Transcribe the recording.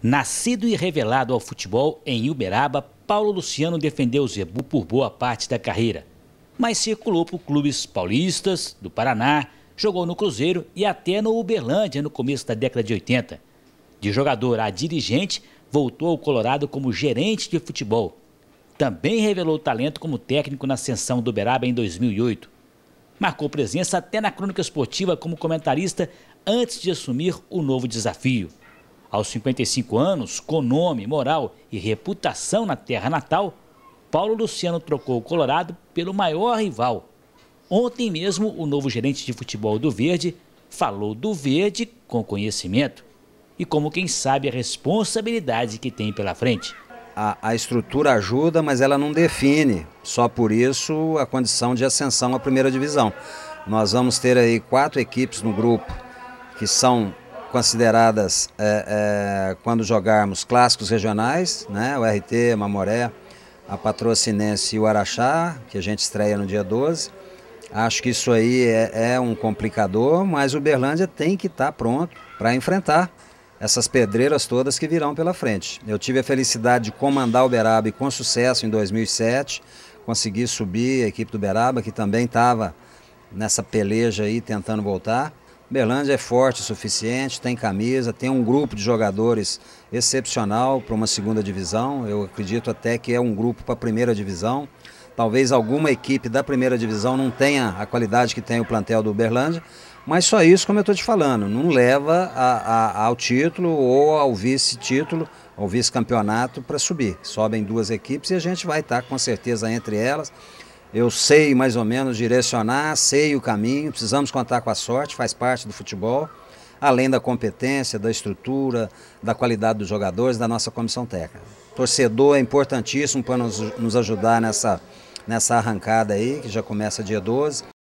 Nascido e revelado ao futebol em Uberaba, Paulo Luciano defendeu o Zebu por boa parte da carreira, mas circulou por clubes paulistas, do Paraná, jogou no Cruzeiro e até no Uberlândia no começo da década de 80. De jogador a dirigente, voltou ao Colorado como gerente de futebol. Também revelou talento como técnico na ascensão do Uberaba em 2008. Marcou presença até na crônica esportiva como comentarista antes de assumir o novo desafio. Aos 55 anos, com nome, moral e reputação na terra natal, Paulo Luciano trocou o Colorado pelo maior rival. Ontem mesmo, o novo gerente de futebol do Verde falou do Verde com conhecimento e como quem sabe a responsabilidade que tem pela frente. A, a, estrutura ajuda, mas ela não define. Só por isso a condição de ascensão à primeira divisão. Nós vamos ter aí quatro equipes no grupo que são consideradas, é, é, quando jogarmos clássicos regionais, né? o RT, Mamoré, a Patrocinense e o Araxá, que a gente estreia no dia 12. Acho que isso aí é, é um complicador, mas o Berlândia tem que estar tá pronto para enfrentar essas pedreiras todas que virão pela frente. Eu tive a felicidade de comandar o Beraba com sucesso em 2007, consegui subir a equipe do Beraba, que também estava nessa peleja aí tentando voltar. Berlândia é forte o suficiente, tem camisa, tem um grupo de jogadores excepcional para uma segunda divisão. Eu acredito até que é um grupo para a primeira divisão. Talvez alguma equipe da primeira divisão não tenha a qualidade que tem o plantel do Berlândia, mas só isso, como eu estou te falando, não leva a, a, ao título ou ao vice-título, ao vice-campeonato para subir. Sobem duas equipes e a gente vai estar tá com certeza entre elas. Eu sei mais ou menos direcionar, sei o caminho, precisamos contar com a sorte, faz parte do futebol, além da competência, da estrutura, da qualidade dos jogadores, da nossa comissão técnica. Torcedor é importantíssimo para nos, nos ajudar nessa, nessa arrancada aí, que já começa dia 12.